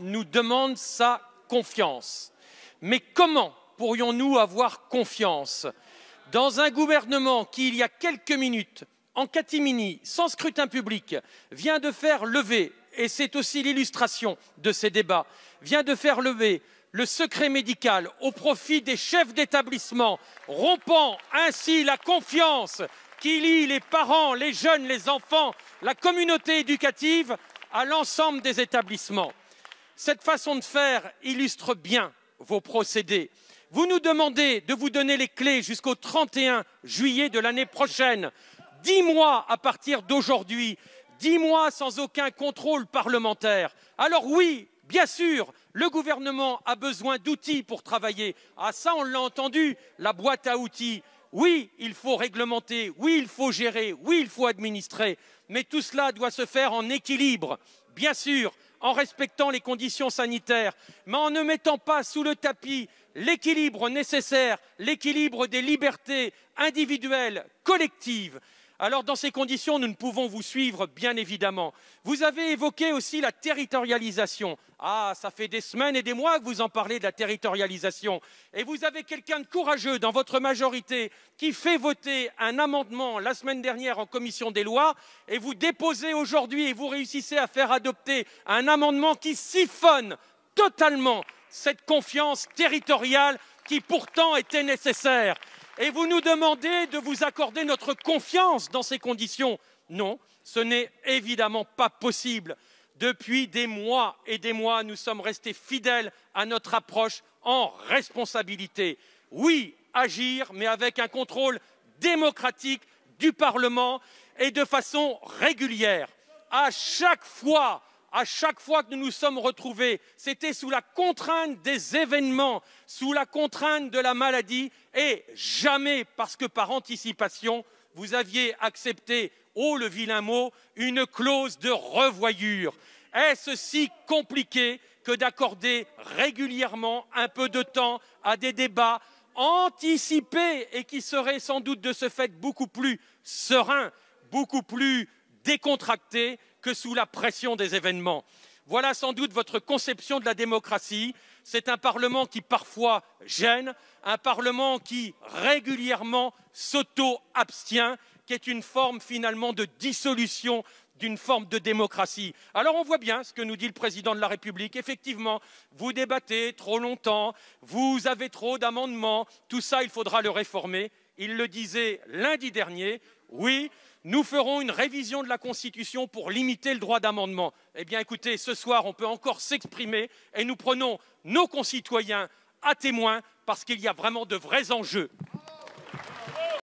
nous demande sa confiance. Mais comment pourrions-nous avoir confiance dans un gouvernement qui, il y a quelques minutes, en catimini, sans scrutin public, vient de faire lever, et c'est aussi l'illustration de ces débats, vient de faire lever le secret médical au profit des chefs d'établissement, rompant ainsi la confiance qui lie les parents, les jeunes, les enfants, la communauté éducative à l'ensemble des établissements. Cette façon de faire illustre bien vos procédés. Vous nous demandez de vous donner les clés jusqu'au 31 juillet de l'année prochaine. Dix mois à partir d'aujourd'hui, dix mois sans aucun contrôle parlementaire. Alors oui, bien sûr, le gouvernement a besoin d'outils pour travailler. Ah ça, on l'a entendu, la boîte à outils. Oui, il faut réglementer, oui, il faut gérer, oui, il faut administrer, mais tout cela doit se faire en équilibre. Bien sûr, en respectant les conditions sanitaires, mais en ne mettant pas sous le tapis l'équilibre nécessaire, l'équilibre des libertés individuelles, collectives. Alors dans ces conditions, nous ne pouvons vous suivre, bien évidemment. Vous avez évoqué aussi la territorialisation. Ah, ça fait des semaines et des mois que vous en parlez de la territorialisation. Et vous avez quelqu'un de courageux dans votre majorité qui fait voter un amendement la semaine dernière en commission des lois et vous déposez aujourd'hui et vous réussissez à faire adopter un amendement qui siphonne totalement cette confiance territoriale qui pourtant était nécessaire. Et vous nous demandez de vous accorder notre confiance dans ces conditions. Non, ce n'est évidemment pas possible. Depuis des mois et des mois, nous sommes restés fidèles à notre approche en responsabilité. Oui, agir, mais avec un contrôle démocratique du Parlement et de façon régulière. À chaque fois à chaque fois que nous nous sommes retrouvés, c'était sous la contrainte des événements, sous la contrainte de la maladie, et jamais parce que par anticipation, vous aviez accepté, oh le vilain mot, une clause de revoyure. Est-ce si compliqué que d'accorder régulièrement un peu de temps à des débats anticipés et qui seraient sans doute de ce fait beaucoup plus sereins, beaucoup plus décontractés que sous la pression des événements. Voilà sans doute votre conception de la démocratie. C'est un Parlement qui parfois gêne, un Parlement qui régulièrement s'auto-abstient, qui est une forme finalement de dissolution d'une forme de démocratie. Alors on voit bien ce que nous dit le président de la République. Effectivement, vous débattez trop longtemps, vous avez trop d'amendements, tout ça, il faudra le réformer. Il le disait lundi dernier, oui, nous ferons une révision de la Constitution pour limiter le droit d'amendement. Eh bien, écoutez, ce soir, on peut encore s'exprimer et nous prenons nos concitoyens à témoin parce qu'il y a vraiment de vrais enjeux.